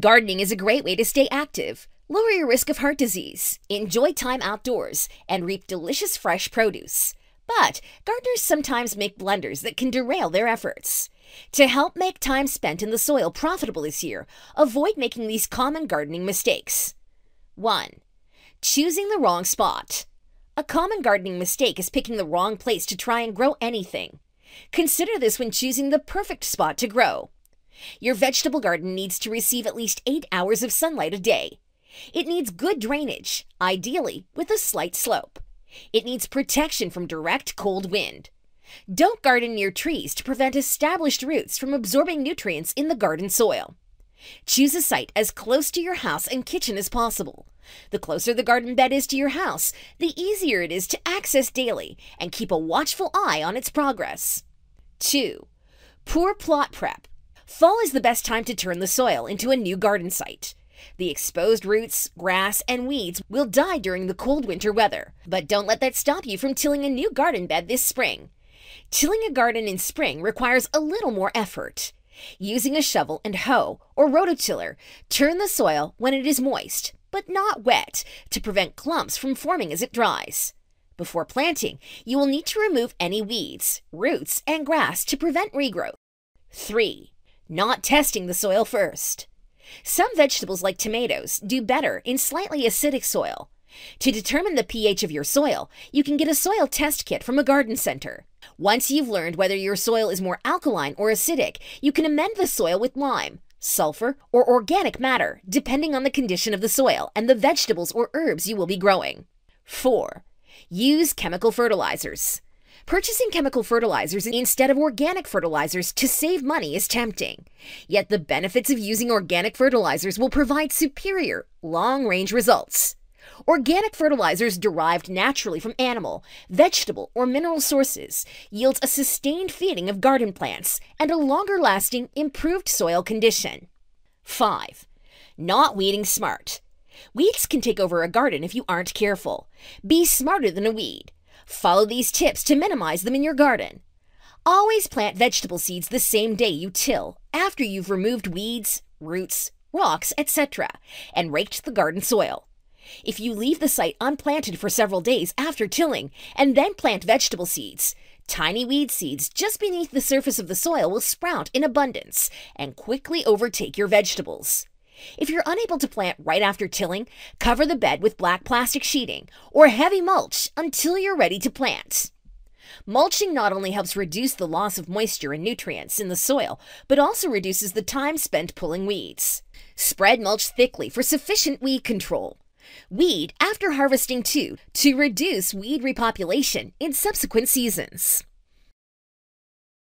Gardening is a great way to stay active, lower your risk of heart disease, enjoy time outdoors, and reap delicious fresh produce. But gardeners sometimes make blunders that can derail their efforts. To help make time spent in the soil profitable this year, avoid making these common gardening mistakes. 1. Choosing the wrong spot. A common gardening mistake is picking the wrong place to try and grow anything. Consider this when choosing the perfect spot to grow. Your vegetable garden needs to receive at least 8 hours of sunlight a day. It needs good drainage, ideally with a slight slope. It needs protection from direct cold wind. Don't garden near trees to prevent established roots from absorbing nutrients in the garden soil. Choose a site as close to your house and kitchen as possible. The closer the garden bed is to your house, the easier it is to access daily and keep a watchful eye on its progress. 2. Poor plot prep Fall is the best time to turn the soil into a new garden site. The exposed roots, grass, and weeds will die during the cold winter weather, but don't let that stop you from tilling a new garden bed this spring. Tilling a garden in spring requires a little more effort. Using a shovel and hoe or rototiller, turn the soil when it is moist, but not wet, to prevent clumps from forming as it dries. Before planting, you will need to remove any weeds, roots, and grass to prevent regrowth. 3 not testing the soil first. Some vegetables, like tomatoes, do better in slightly acidic soil. To determine the pH of your soil, you can get a soil test kit from a garden center. Once you've learned whether your soil is more alkaline or acidic, you can amend the soil with lime, sulfur, or organic matter, depending on the condition of the soil and the vegetables or herbs you will be growing. 4. Use chemical fertilizers. Purchasing chemical fertilizers instead of organic fertilizers to save money is tempting. Yet the benefits of using organic fertilizers will provide superior, long range results. Organic fertilizers derived naturally from animal, vegetable, or mineral sources yields a sustained feeding of garden plants and a longer lasting, improved soil condition. 5. Not weeding smart. Weeds can take over a garden if you aren't careful. Be smarter than a weed. Follow these tips to minimize them in your garden. Always plant vegetable seeds the same day you till, after you've removed weeds, roots, rocks, etc., and raked the garden soil. If you leave the site unplanted for several days after tilling and then plant vegetable seeds, tiny weed seeds just beneath the surface of the soil will sprout in abundance and quickly overtake your vegetables. If you're unable to plant right after tilling, cover the bed with black plastic sheeting or heavy mulch until you're ready to plant. Mulching not only helps reduce the loss of moisture and nutrients in the soil, but also reduces the time spent pulling weeds. Spread mulch thickly for sufficient weed control. Weed after harvesting too to reduce weed repopulation in subsequent seasons.